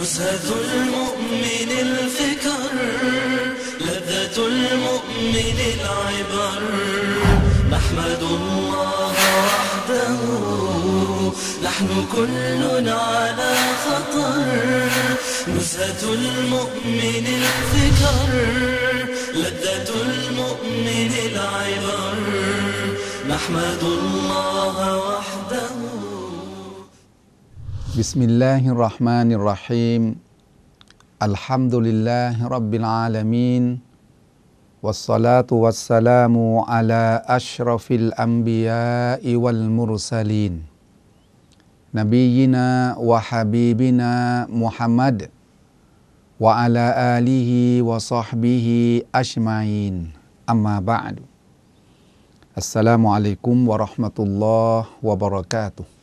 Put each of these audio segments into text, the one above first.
نزهة المؤمن الفكر لذة المؤمن العبر نحمد الله وحده نحن كل على خطر نزهة المؤمن الفكر لذة المؤمن العبر نحمد الله وحده بسم الله الرحمن الرحيم الحمد لله رب العالمين والصلاة والسلام على أشرف الأنبياء والمرسلين نبينا وحبيبنا محمد وعلى آله وصحبه أجمعين أما بعد السلام عليكم ورحمة الله وبركاته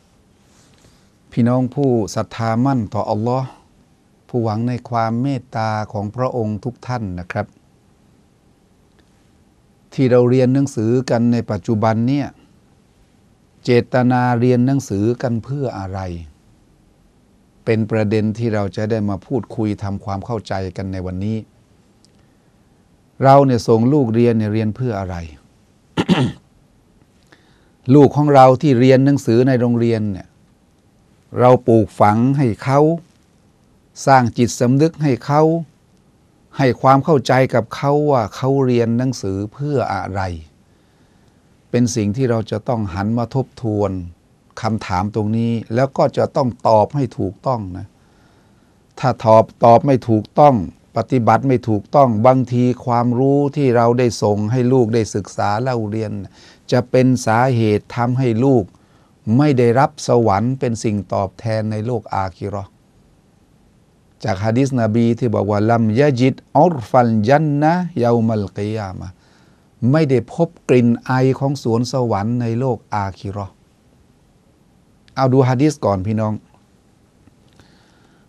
พี่น้องผู้ศรัทธามั่นต่อ อัลลอฮ์ผู้หวังในความเมตตาของพระองค์ทุกท่านนะครับ ที่เราเรียนหนังสือกันในปัจจุบันเนี่ยเจตนาเรียนหนังสือกันเพื่ออะไร เป็นประเด็นที่เราจะได้มาพูดคุยทำความเข้าใจกันในวันนี้ เราเนี่ยส่งลูกเรียนเนี่ยเรียนเพื่ออะไร ลูกของเราที่เรียนหนังสือในโรงเรียนเนี่ยเราปลูกฝังให้เขาสร้างจิตสำนึกให้เขาให้ความเข้าใจกับเขาว่าเขาเรียนหนังสือเพื่ออะไร เป็นสิ่งที่เราจะต้องหันมาทบทวนคำถามตรงนี้ แล้วก็จะต้องตอบให้ถูกต้องนะ ถ้าตอบตอบไม่ถูกต้อง ปฏิบัติไม่ถูกต้องบางทีความรู้ที่เราได้ส่งให้ลูกได้ศึกษาเล่าเรียน จะเป็นสาเหตุทำให้ลูกไม่ได้รับสวรรค์เป็นสิ่งตอบแทนในโลกอาคิรอจากฮะดิษนบีที่บอกว่าลัมยะจิตอัลฟันยันนะยาวมัลกิยามะไม่ได้พบกลิ่นไอของสวนสวรรค์ในโลกอาคิรอเอาดูฮะดิษก่อนพี่น้อง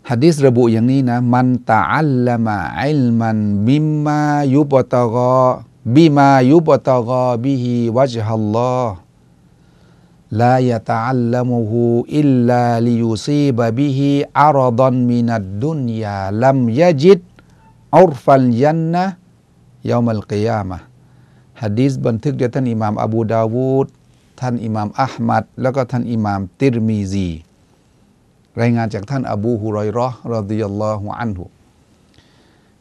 ฮะดิษระบุอย่างนี้นะ มันตะอัลละมาอิลมัน บิมายุบตะกอบิมา ยุบตะกอบิฮิวะจฮัลลอฮลายะตาลลมูฮูอิลล ب ลิยูซีบะบิฮิอารดอนมินัดดุนยาลัมยะจิดอุะฮัดดีสบันทึกโดยท่านอิหม่ามอบูดาวูดท่านอิหม่ามอัลมัดแล้วก็ท่านอิหม่ามติรมีซีรายงานจากท่านอบูฮุรอยรอรอดิยัลลอฮุอันฮุ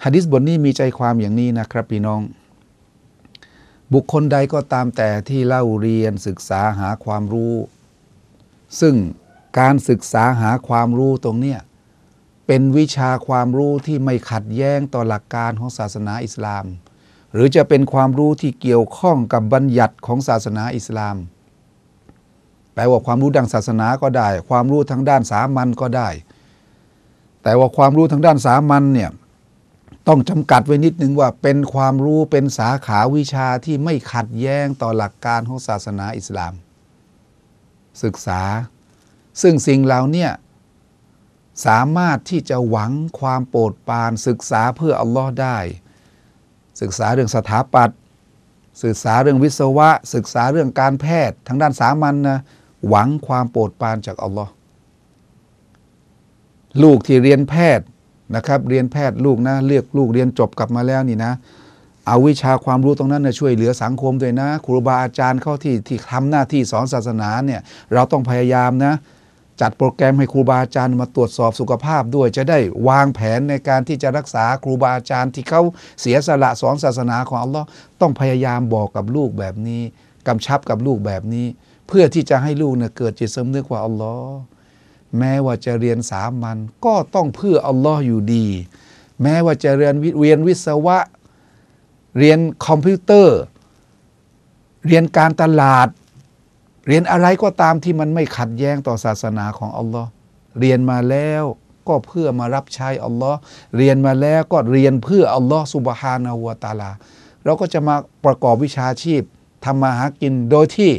ฮัดดิบทนี้มีใจความอย่างนี้นะครับพี่น้องบุคคลใดก็ตามแต่ที่เล่าเรียนศึกษาหาความรู้ ซึ่งการศึกษาหาความรู้ตรงเนี้ยเป็นวิชาความรู้ที่ไม่ขัดแย้งต่อหลักการของศาสนาอิสลาม หรือจะเป็นความรู้ที่เกี่ยวข้องกับบัญญัติของศาสนาอิสลาม แปลว่าความรู้ดังศาสนาก็ได้ ความรู้ทางด้านสามัญก็ได้ แต่ว่าความรู้ทางด้านสามัญเนี่ยต้องจำกัดไว้นิดนึงว่าเป็นความรู้เป็นสาขาวิชาที่ไม่ขัดแย้งต่อหลักการของศาสนาอิสลาม ศึกษา ซึ่งสิ่งเหล่านี้สามารถที่จะหวังความโปรดปรานศึกษาเพื่ออัลลอฮ์ได้ ศึกษาเรื่องสถาปัตย์ศึกษาเรื่องวิศวะ ศึกษาเรื่องการแพทย์ทางด้านสามัญนนะหวังความโปรดปรานจากอัลลอฮ์ลูกที่เรียนแพทย์นะครับเรียนแพทย์ลูกนะเลือกลูกเรียนจบกลับมาแล้วนี่นะเอาวิชาความรู้ตรงนั้นนะช่วยเหลือสังคมด้วยนะ ครูบาอาจารย์เข้าที่ที่ทำหน้าที่สอนศาสนาเนี่ยเราต้องพยายามนะ จัดโปรแกรมให้ครูบาอาจารย์มาตรวจสอบสุขภาพด้วยจะได้วางแผนในการที่จะรักษาครูบาอาจารย์ที่เขาเสียสละสอนศาสนาของอัลลอฮ์ต้องพยายามบอกกับลูกแบบนี้กำชับกับลูกแบบนี้ เพื่อที่จะให้ลูกเนี่ยเกิดจิตสำนึกว่าอัลลอฮ์แม้ว่าจะเรียนสามัญก็ต้องเพื่ออัลลอฮ์อยู่ดี แม้ว่าจะเรียนเรียนวิศวะ เรียนคอมพิวเตอร์ เรียนการตลาด เรียนอะไรก็ตามที่มันไม่ขัดแย้งต่อศาสนาของอัลลอฮ์เรียนมาแล้วก็เพื่อมารับใช้อัลลอฮ์เรียนมาแล้วก็เรียนเพื่ออัลลอฮ์สุบฮานาวตาลา เราก็จะมาประกอบวิชาชีพทำมาหากินโดยที่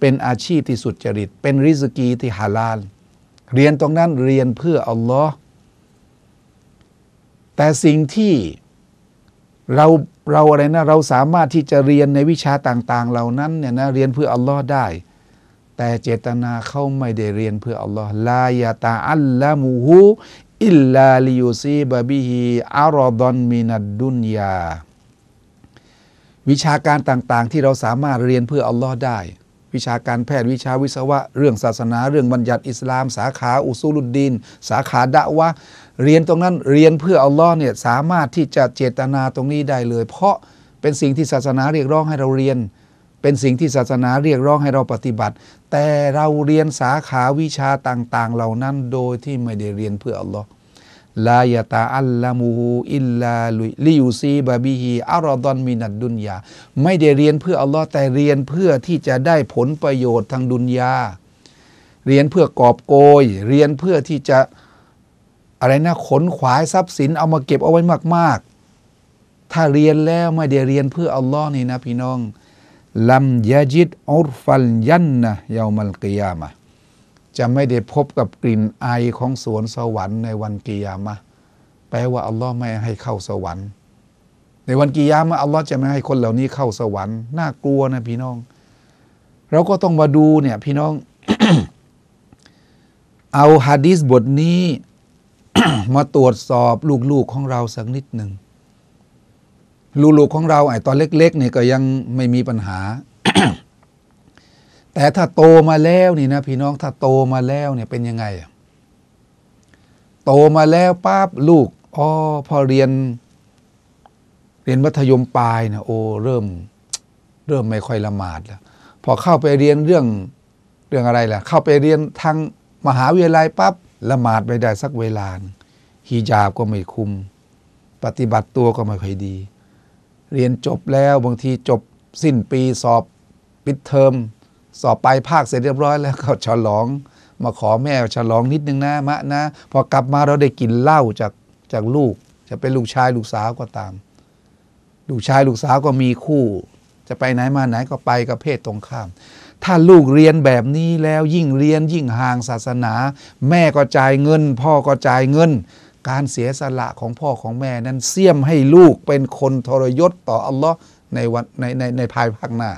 เป็นอาชีพที่สุดจริต เป็นริสกีที่ฮาลาลเรียนตรงนั้นเรียนเพื่ออัลลอฮ์แต่สิ่งที่เราเราอะไรนะ เราสามารถที่จะเรียนในวิชาต่างๆ เหล่านั้นเนี่ยนะเรียนเพื่ออัลลอฮ์ได้ แต่เจตนาเขาไม่ได้เรียนเพื่ออัลลอฮ์ลายาตาอัลละมูฮู อิลลา ลิยูซีบะบิฮีอารอดอนมินัดดุนยา วิชาการต่างๆที่เราสามารถเรียนเพื่ออัลลอฮ์ได้วิชาการแพทย์วิชาวิศวะ เรื่องศาสนา เรื่องบัญญัติอิสลามสาขาอุซูลุดดีนสาขาดะวะเรียนตรงนั้นเรียนเพื่ออัลลอฮ์เนี่ยสามารถที่จะเจตนาตรงนี้ได้เลย เพราะเป็นสิ่งที่ศาสนาเรียกร้องให้เราเรียน เป็นสิ่งที่ศาสนาเรียกร้องให้เราปฏิบัติ แต่เราเรียนสาขาวิชาต่าง ๆ เหล่านั้นโดยที่ไม่ได้เรียนเพื่ออัลลอฮ์ลายตาอัลลามูอิลลาลิยูซีบาบิฮีอารอดอนมินัดดุนยาไม่ได้เรียนเพื่ออัลลอฮ์แต่เรียนเพื่อที่จะได้ผลประโยชน์ทางดุนยาเรียนเพื่อกอบโกย เรียนเพื่อที่จะอะไรนะขนขวายทรัพย์สินเอามาเก็บเอาไว้มากๆ ถ้าเรียนแล้วไม่ได้เรียนเพื่ออัลลอฮ์นี่นะพี่น้องลัมยาจิตอุรฟัลยันนะยามัลกิยามะจะไม่ได้พบกับกลิ่นไอของสวนสวรรค์ในวันกิยามะ แปลว่า อัลลอฮ์ไม่ให้เข้าสวรรค์ในวันกิยามะอัลลอฮ์จะไม่ให้คนเหล่านี้ เข้าสวรรค์น่ากลัวนะ พี่น้องเราก็ต้องมาดูเนี่ย พี่น้อง เอาฮะดีษบทนี้ มาตรวจสอบลูกๆของเราสักนิดหนึ่งลูกๆของเราไอ้ตอนเล็กๆเนี่ยก็ยังไม่มีปัญหาแต่ถ้าโตมาแล้วนี่นะพี่น้องถ้าโตมาแล้วเนี่ยเป็นยังไง โตมาแล้วป้าบลูกอ๋อพอเรียน เรียนมัธยมปลายนะโอ้เริ่ม เริ่ม ไม่ค่อยละหมาดแล้วพอเข้าไปเรียนเรื่องเรื่องอะไรล่ะ เข้าไปเรียนทางมหาวิทยาลัยปั๊บละหมาดไปได้สักเวลาฮีญาบก็ไม่คุม ปฏิบัติตัวก็ไม่ค่อยดี เรียนจบแล้วบางทีจบสิ้นปีสอบปิดเทอมสอบไปภาคเสร็จเรียบร้อยแล้วก็ฉลองมาขอแม่ฉลองนิดนึงนะมะนะ พอกลับมาเราได้กินเหล้าจากจากลูกจะเป็นลูกชายลูกสาวก็ตาม ลูกชายลูกสาวก็มีคู่ จะไปไหนมาไหนก็ไปกับเพศตรงข้าม ถ้าลูกเรียนแบบนี้แล้วยิ่งเรียนยิ่งห่างศาสนา แม่ก็จ่ายเงิน พ่อก็จ่ายเงิน การเสียสละของพ่อของแม่นั้นเสี่ยมให้ลูกเป็นคนทรยศต่ออัลลอฮ์ในวันในในในภายภาคหน้า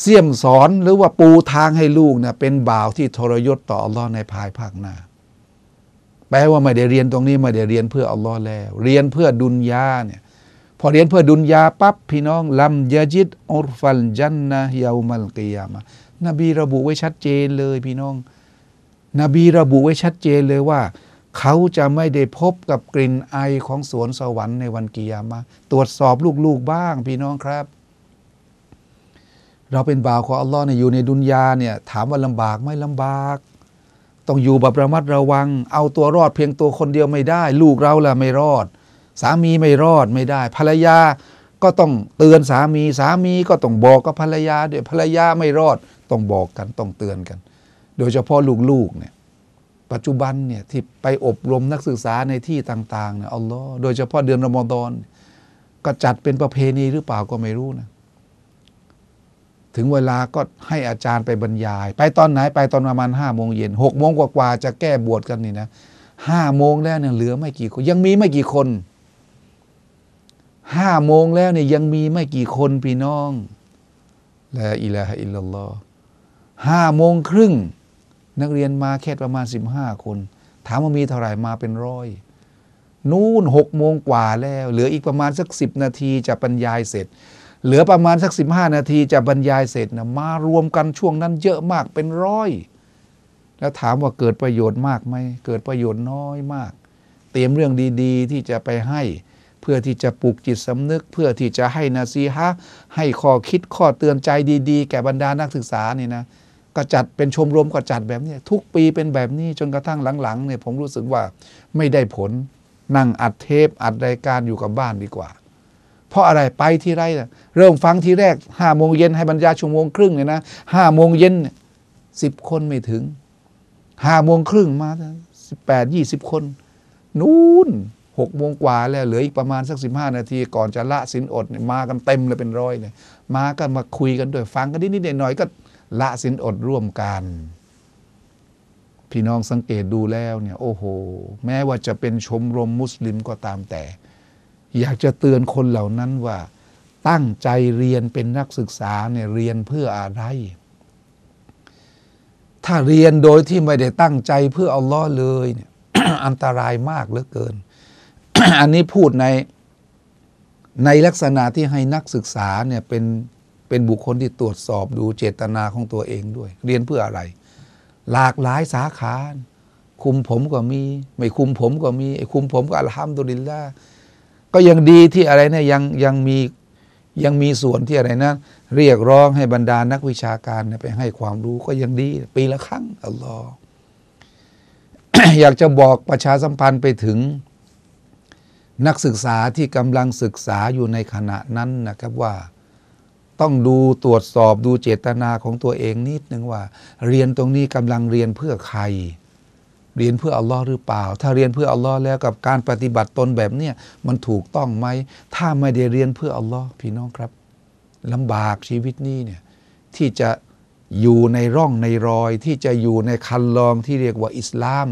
เสี่ยมสอนหรือว่าปูทางให้ลูกนะเป็น บ่าวที่ทรยศต่ออัลลอฮ์ในภายภาคหน้าแปลว่าไม่ได้เรียนตรงนี้ไม่ได้เรียนเพื่ออัลลอฮ์แล้ว เรียนเพื่อดุนยาเนี่ย พอเรียนเพื่อดุนยาปั๊บพี่น้องลำยาจิตอุรฟันจันนะเยาวมัลกียามะนบีระบุไว้ชัดเจนเลยพี่น้อง นบีระบุไว้ชัดเจนเลยว่า เขาจะไม่ได้พบกับกลิ่นไอของสวนสวรรค์ในวันกิยามะตรวจสอบลูกๆบ้างพี่น้องครับเราเป็นบ่าวของอัลลอฮ์เนี่ยอยู่ในดุนยาเนี่ยถามว่าลำบากไหมลำบาก ต้องอยู่แบบระมัดระวัง เอาตัวรอดเพียงตัวคนเดียวไม่ได้ ลูกเราล่ะไม่รอด สามีไม่รอดไม่ได้ภรรยาก็ต้องเตือนสามีสามีก็ต้องบอกกับภรรยาเดี๋ยวภรรยาไม่รอด ต้องบอกกันต้องเตือนกัน โดยเฉพาะลูกๆเนี่ยปัจจุบันเนี่ยที่ไปอบรมนักศึกษาในที่ต่างๆเนี่ยอัลลอฮ์โดยเฉพาะเดือนรอมฎอนก็จัดเป็นประเพณีหรือเปล่าก็ไม่รู้นะถึงเวลาก็ให้อาจารย์ไปบรรยาย ไปตอนไหนไปตอนประมาณห้าโมงเย็นหกโมงกว่าๆจะแก้บวชกันนี่นะห้าโมงแล้วเนี่ยเหลือไม่กี่คน ยังมีไม่กี่คนห้าโมงแล้วเนี่ยยังมีไม่กี่คนพี่น้องและอิละฮะอิลลัลอห้าโมงครึ่งนักเรียนมาแค่ประมาณสิบห้าคนถามว่ามีเท่าไหร่มาเป็นร้อยนู่นหกโมงกว่าแล้วเหลืออีกประมาณสักสิบนาที จะบรรยายเสร็จเหลือประมาณสัก 15 นาทีจะบรรยายเสร็จนะมารวมกันช่วงนั้นเยอะมากเป็นร้อย แล้วถามว่าเกิดประโยชน์มากไหมเกิดประโยชน์น้อยมาก เตรียมเรื่องดีๆ ที่จะไปให้เพื่อที่จะปลูกจิตสำนึก เพื่อที่จะให้นาซีฮะให้ข้อคิดข้อเตือนใจดี ๆ แก่บรรดานักศึกษานี่นะก็จัดเป็นชมรมก็จัดแบบนี้ทุกปีเป็นแบบนี้จนกระทั่งหลังๆเนี่ยผมรู้สึกว่าไม่ได้ผลนั่งอัดเทปอัดรายการอยู่กับบ้านดีกว่าเพราะอะไรไปที่ไร เริ่มฟังที่แรกห้าโมงเย็น ให้บรรยาชั่วโมงครึ่งเนี่ยนะห้าโมงเย็นสิบคนไม่ถึงห้าโมงครึ่งมาสิบแปดยี่สิบคน นู่นหกโมงกว่าแล้วเหลืออีกประมาณสักสิบห้านาทีก่อนจะละสินอด มากันเต็มเลยเป็นร้อยเลยมากันมาคุยกันด้วยฟังกันนิดนิดหน่อยหน่อยก็ละสินอดร่วมกัน พี่น้องสังเกตดูแล้วเนี่ย โอ้โห แม้ว่าจะเป็นชมรมมุสลิมก็ตามแต่อยากจะเตือนคนเหล่านั้นว่า ตั้งใจเรียนเป็นนักศึกษาเนี่ยเรียนเพื่ออะไร ถ้าเรียนโดยที่ไม่ได้ตั้งใจเพื่ออัลลอฮเลยเนี่ยอันตรายมากเหลือเกิน อันนี้พูดในในลักษณะที่ให้นักศึกษาเนี่ยเป็นเป็นบุคคลที่ตรวจสอบดูเจตนาของตัวเองด้วย เรียนเพื่ออะไร หลากหลายสาขา คุมผมก็มีไม่คุมผมก็มีไอ้คุมผมก็อัลฮัมดุลิลล์ก็ยังดีที่อะไรเนี่ยังยังมียังมีส่วนที่อะไรนะเรียกร้องให้บรรดานักวิชาการไปให้ความรู้ก็ยังดีปีละครั้งอัลลอฮ์อยากจะบอกประชาสัมพันธ์ไปถึง นักศึกษาที่กำลังศึกษาอยู่ในขณะนั้นนะครับว่า ต้องดูตรวจสอบดูเจตนาของตัวเองนิดนึงว่า เรียนตรงนี้กำลังเรียนเพื่อใครเรียนเพื่ออัลลอฮ์หรือเปล่า ถ้าเรียนเพื่ออัลลอฮ์แล้วกับการปฏิบัติตนแบบเนี้ยมันถูกต้องไหมถ้าไม่ได้เรียนเพื่ออัลลอฮ์พี่น้องครับลำบากชีวิตนี้เนี่ยที่จะอยู่ในร่องในรอย ที่จะอยู่ในคันลองที่เรียกว่าอิสลาม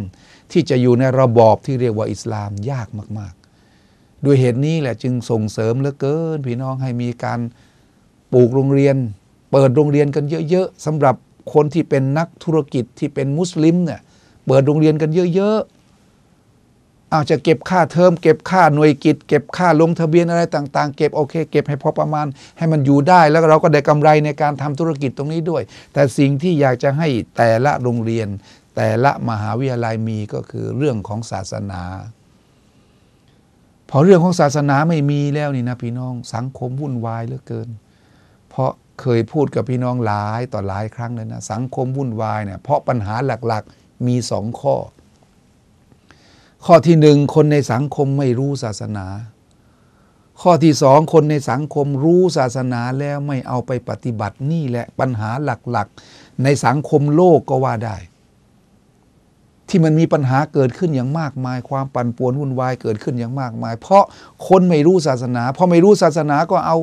ที่จะอยู่ในระบอบที่เรียกว่าอิสลามยากมากๆ ด้วยเหตุนี้แหละจึงส่งเสริมเหลือเกิน พี่น้องให้มีการปลูกโรงเรียนเปิดโรงเรียนกันเยอะ ๆสำหรับคนที่เป็นนักธุรกิจที่เป็นมุสลิมเนี่ยเปิดโรงเรียนกันเยอะๆ เอาจะเก็บค่าเทอมเก็บค่าหน่วยกิจ เก็บค่าลงทะเบียนอะไรต่างๆ เก็บโอเคเก็บให้พอประมาณให้มันอยู่ได้ แล้วเราก็ได้กำไรในการทำธุรกิจตรงนี้ด้วย แต่สิ่งที่อยากจะให้แต่ละโรงเรียน แต่ละมหาวิทยาลัยมีก็คือเรื่องของศาสนา พอเรื่องของศาสนาไม่มีแล้วนี่นะพี่น้อง สังคมวุ่นวายเหลือเกิน เพราะเคยพูดกับพี่น้องหลายต่อหลายครั้งเลยนะสังคมวุ่นวายเนี่ยเพราะปัญหาหลัก ๆมีสองข้อ ข้อที่หนึ่งคนในสังคมไม่รู้ศาสนา ข้อที่สองคนในสังคมรู้ศาสนาแล้วไม่เอาไปปฏิบัตินี่แหละปัญหาหลักๆ ในสังคมโลกก็ว่าได้ ที่มันมีปัญหาเกิดขึ้นอย่างมากมาย ความปั่นป่วนวุ่นวายเกิดขึ้นอย่างมากมาย เพราะคนไม่รู้ศาสนาพอไม่รู้ศาสนาก็เอา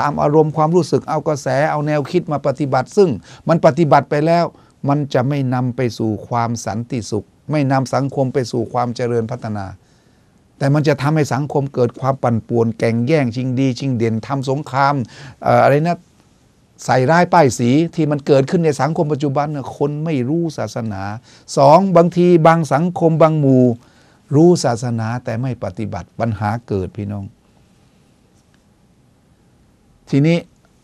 ตามอารมณ์ความรู้สึกเอากระแสเอาแนวคิดมาปฏิบัติซึ่งมันปฏิบัติไปแล้วมันจะไม่นำไปสู่ความสันติสุข ไม่นำสังคมไปสู่ความเจริญพัฒนา แต่มันจะทำให้สังคมเกิดความปั่นป่วน แก่งแย่งชิงดีชิงเด่นทำสงครามอะไรนะใส่ร้ายป้ายสีที่มันเกิดขึ้นในสังคมปัจจุบันเนี่ยคนไม่รู้ศาสนาสองบางทีบางสังคมบางหมู่รู้ศาสนาแต่ไม่ปฏิบัติ ปัญหาเกิดพี่น้องทีนี้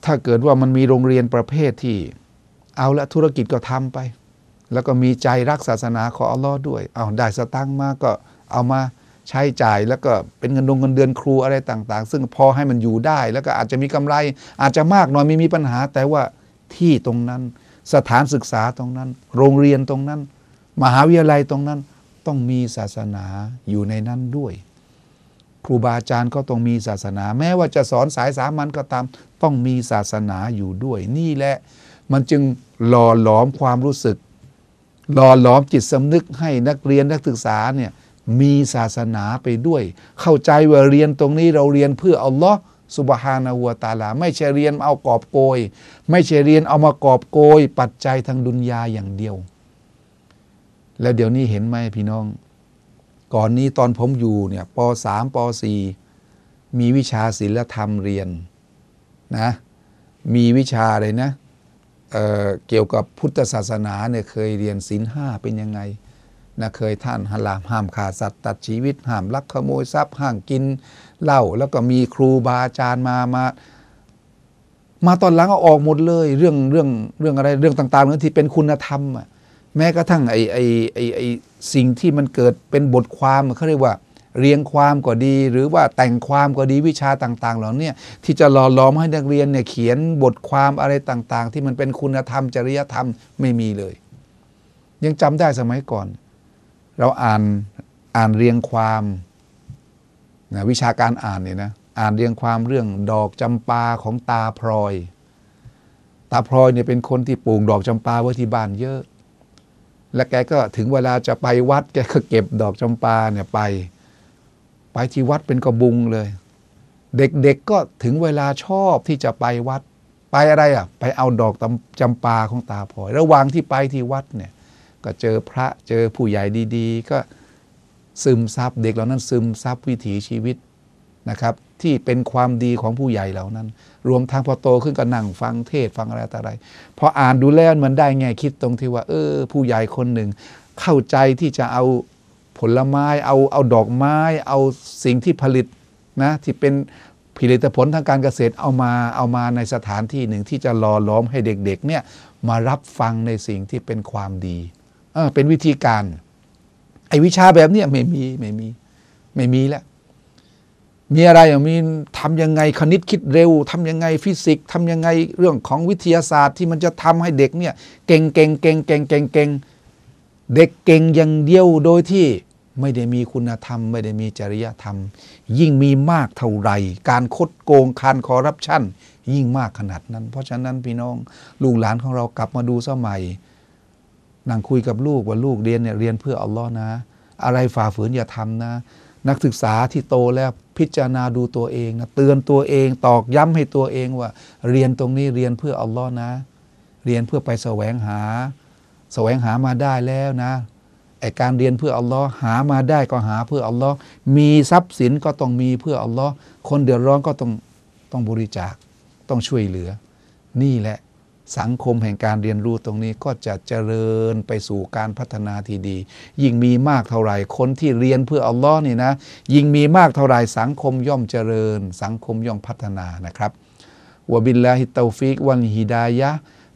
ถ้าเกิดว่ามันมีโรงเรียนประเภทที่เอาละธุรกิจก็ทำไป แล้วก็มีใจรักศาสนาขออัลลอฮ์ด้วย เอาได้สตังค์มาก็เอามาใช้จ่ายแล้วก็เป็นเงินลงเงินเดือนครูอะไรต่างๆ ซึ่งพอให้มันอยู่ได้ แล้วก็อาจจะมีกำไรอาจจะมากหน่อยไม่มีปัญหา แต่ว่าที่ตรงนั้นสถานศึกษาตรงนั้น โรงเรียนตรงนั้น มหาวิทยาลัยตรงนั้นต้องมีศาสนาอยู่ในนั้นด้วย ครูบาอาจารย์ก็ต้องมีศาสนา แม้ว่าจะสอนสายสามัญก็ตาม ต้องมีศาสนาอยู่ด้วย นี่แหละมันจึงหล่อหลอมความรู้สึก หล่อหลอมจิตสำนึกให้นักเรียนนักศึกษาเนี่ยมีศาสนาไปด้วย เข้าใจว่าเรียนตรงนี้เราเรียนเพื่ออัลลอฮ์สุบฮานาหัวตาลา ไม่ใช่เรียนเอากอบโกย ไม่ใช่เรียนเอามากอบโกย ปัจจัยทางดุนยาอย่างเดียว แล้วเดี๋ยวนี้เห็นไหมพี่น้อง ก่อนนี้ตอนผมอยู่เนี่ยป .3 ป .4 มีวิชาศิลธรรมเรียนนะ มีวิชาอะไรนะเกี่ยวกับพุทธศาสนาเนี่ยเคยเรียนศีลห้าเป็นยังไงนะเคยท่านห้ามห้ามขาสัตว์ตัดชีวิตห้ามลักขโมยทรัพย์ห้ามกินเหล้าแล้วก็มีครูบาอาจารย์มามา มาตอนหลังกอออกหมดเลยเรื่องเรื่องเรื่องอะไรเรื่องต่างๆเรื่องที่เป็นคุณธรรมอ่ะแม้กระทั่งไอไอไอไอสิ่งที่มันเกิดเป็นบทความเขาเรียกว่าเรียงความก็ดีหรือว่าแต่งความก็ดีวิชาต่าง ๆ เหล่านี้ที่จะหล่อหลอมให้นักเรียนเนี่ยเขียนบทความอะไรต่าง ๆ ที่มันเป็นคุณธรรมจริยธรรมไม่มีเลย ยังจำได้สมัยก่อน เราอ่านอ่านเรียงความนะวิชาการอ่าน เนี่ยนะอ่านเรียงความเรื่องดอกจำปาของตาพลอย ตาพลอยเนี่ยเป็นคนที่ปลูกดอกจำปาไว้ที่บ้านเยอะ และแกก็ถึงเวลาจะไปวัดแกก็เก็บดอกจำปาเนี่ยไปไปที่วัดเป็นกระบุงเลย เด็กๆกก็ถึงเวลาชอบที่จะไปวัดไปอะไรอ่ะไปเอาดอกจำปาของตาพลอยระหว่างที่ไปที่วัดเนี่ย ก็เจอพระเจอผู้ใหญ่ดีๆ ก็ซึมซับเด็กเหล่านั้นซึมซับวิถีชีวิตนะครับ ที่เป็นความดีของผู้ใหญ่เหล่านั้น รวมทางพอโตขึ้นก็นั่งฟังเทศฟังอะไรต่ออะไรพออ่านดูแล้วมันได้ไงคิดตรงที่ว่าเออ ผู้ใหญ่คนหนึ่งเข้าใจที่จะเอาผลไม้เอาเอาดอกไม้เอาสิ่งที่ผลิตนะที่เป็นผลิตผลทางการเกษตรเอามาเอามาในสถานที่หนึ่งที่จะรลอล้อมให้เด็กๆเนี่ยมารับฟังในสิ่งที่เป็นความดีเป็นวิธีการไอ้วิชาแบบเนี้ยไม่มีไม่มีไม่มีแล้วมีอะไรอย่างมีทำยังไงคณิตคิดเร็วทำยังไงฟิสิกส์ทำยังไงเรื่องของวิทยาศาสตร์ ที่มันจะทำให้เด็กเนี่ยเก่งเก่งเก่งเก่งเก่งเก่งเด็กเก่งอย่างเดียวโดยที่ไม่ได้มีคุณธรรมไม่ได้มีจริยธรรม ยิ่งมีมากเท่าไรการคดโกงการคอร์รัปชัน ยิ่งมากขนาดนั้น เพราะฉะนั้นพี่น้องลูกหลานของเรากลับมาดูสมัยนั่งคุยกับลูกว่าลูกเรียนเนี่ยเรียนเพื่อ อัลลอฮ์นะ อะไรฝ่าฝืนอย่าทำนะ นักศึกษาที่โตแล้วพิจารณาดูตัวเองนะเตือนตัวเองตอกย้ำให้ตัวเองว่า เรียนตรงนี้เรียนเพื่ออัลลอฮ์นะ เรียนเพื่อไปแสวงหาแสวงหามาได้แล้วนะไอการเรียนเพื่ออัลลอฮ์หามาได้ก็หาเพื่ออัลลอฮ์มีทรัพย์สินก็ต้องมีเพื่ออัลลอฮ์คนเดือดร้อนก็ต้องต้องบริจาคต้องช่วยเหลือ นี่แหละสังคมแห่งการเรียนรู้ตรงนี้ก็จะเจริญไปสู่การพัฒนาที่ดี ยิ่งมีมากเท่าไหร่คนที่เรียนเพื่ออัลลอฮ์นี่นะ ยิ่งมีมากเท่าไหร่สังคมย่อมเจริญ สังคมย่อมพัฒนานะครับวบิลลาฮิตตฟิกวันฮิดายะ